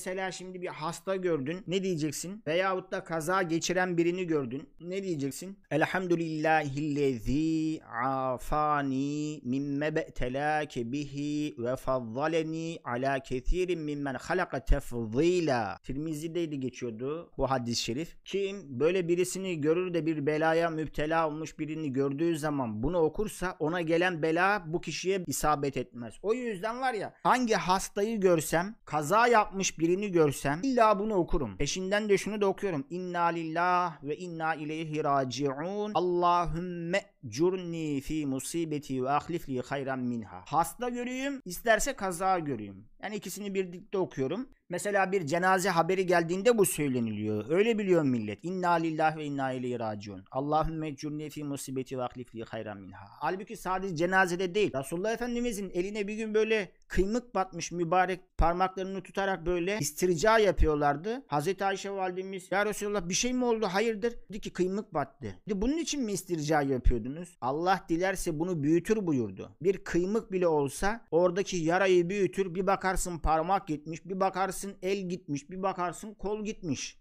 Mesela şimdi bir hasta gördün. Ne diyeceksin? Veyahut da kaza geçiren birini gördün. Ne diyeceksin? Elhamdülillahillezî afani mimme be'telâke bihi ve faddaleni ala kethirin mimmen halaka tefzîlâ. Tirmizi'de geçiyordu bu hadis-i şerif. Kim böyle birisini görür de bir belaya müptela olmuş birini gördüğü zaman bunu okursa ona gelen bela bu kişiye isabet etmez. O yüzden var ya hangi hastayı görsem kaza yapmış bir birini görsem illa bunu okurum. Peşinden de şunu da okuyorum. İnna lillah ve inna ileyhi raciun. Allahümme curni fi musibeti ve ahlifli hayran minha. Hasta göreyim, isterse kaza göreyim. Yani ikisini birlikte okuyorum. Mesela bir cenaze haberi geldiğinde bu söyleniliyor. Öyle biliyor millet. İnna lillahi ve inna ileyhi raciun. Allahümme cürni fi musibeti ve ahlifli hayran minha. Halbuki sadece cenazede değil. Resulullah Efendimizin eline bir gün böyle kıymık batmış mübarek parmaklarını tutarak böyle istirca yapıyorlardı. Hazreti Ayşe validemiz ya Resulullah bir şey mi oldu? Hayırdır? Dedi ki kıymık battı. Dedi, bunun için mi istirca yapıyordunuz? Allah dilerse bunu büyütür buyurdu. Bir kıymık bile olsa oradaki yarayı büyütür. Bir bakarsın parmak gitmiş. Bir bakarsın bakarsın el gitmiş, bir bakarsın kol gitmiş.